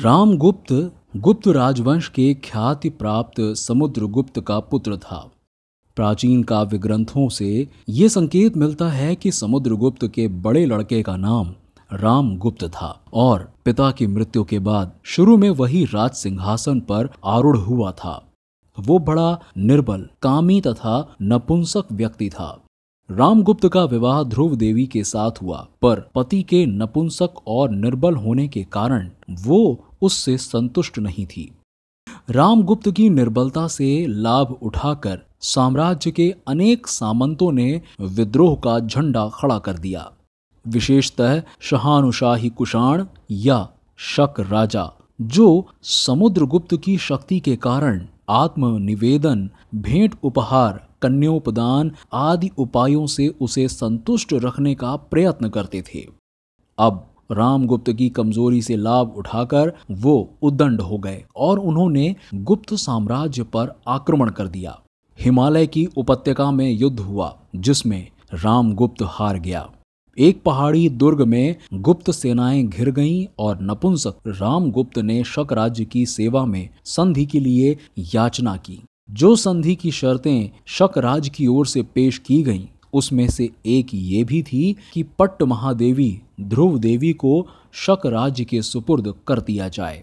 रामगुप्त गुप्त राजवंश के ख्याति प्राप्त समुद्रगुप्त का पुत्र था प्राचीन काव्य ग्रंथों से ये संकेत मिलता है कि समुद्रगुप्त के बड़े लड़के का नाम रामगुप्त था और पिता की मृत्यु के बाद शुरू में वही राज सिंहासन पर आरूढ़ हुआ था वो बड़ा निर्बल कामी तथा नपुंसक व्यक्ति था रामगुप्त का विवाह ध्रुव देवी के साथ हुआ पर पति के नपुंसक और निर्बल होने के कारण वो उससे संतुष्ट नहीं थी रामगुप्त की निर्बलता से लाभ उठाकर साम्राज्य के अनेक सामंतों ने विद्रोह का झंडा खड़ा कर दिया विशेषतः शहानुशाही कुषाण या शक राजा जो समुद्रगुप्त की शक्ति के कारण आत्मनिवेदन भेंट उपहार कन्योपदान आदि उपायों से उसे संतुष्ट रखने का प्रयत्न करते थे अब रामगुप्त की कमजोरी से लाभ उठाकर वो उदंड हो गए और उन्होंने गुप्त साम्राज्य पर आक्रमण कर दिया हिमालय की उपत्यका में युद्ध हुआ जिसमें रामगुप्त हार गया एक पहाड़ी दुर्ग में गुप्त सेनाएं घिर गईं और नपुंसक रामगुप्त ने शक राज्य की सेवा में संधि के लिए याचना की जो संधि की शर्तें शक राज की ओर से पेश की गईं उसमें से एक ये भी थी कि पट्ट महादेवी ध्रुव देवी को शक राज्य के सुपुर्द कर दिया जाए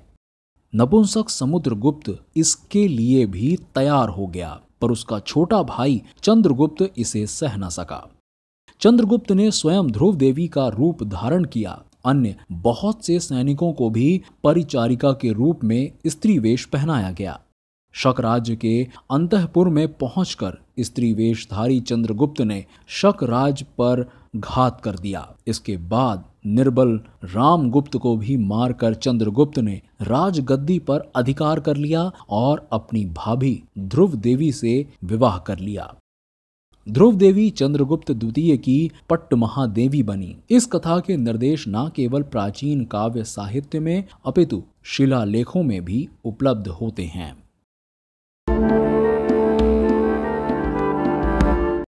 नपुंसक समुद्रगुप्त इसके लिए भी तैयार हो गया पर उसका छोटा भाई चंद्रगुप्त इसे सह न सका चंद्रगुप्त ने स्वयं ध्रुव देवी का रूप धारण किया अन्य बहुत से सैनिकों को भी परिचारिका के रूप में स्त्री वेश पहनाया गया शक राज्य के अंतपुर में पहुंचकर स्त्री वेशधारी चंद्रगुप्त ने शक राज पर घात कर दिया इसके बाद निर्बल रामगुप्त को भी मारकर चंद्रगुप्त ने राजगद्दी पर अधिकार कर लिया और अपनी भाभी ध्रुव देवी से विवाह कर लिया ध्रुव देवी चंद्रगुप्त द्वितीय की पट्ट महादेवी बनी इस कथा के निर्देश न केवल प्राचीन काव्य साहित्य में अपितु शिलालेखों में भी उपलब्ध होते हैं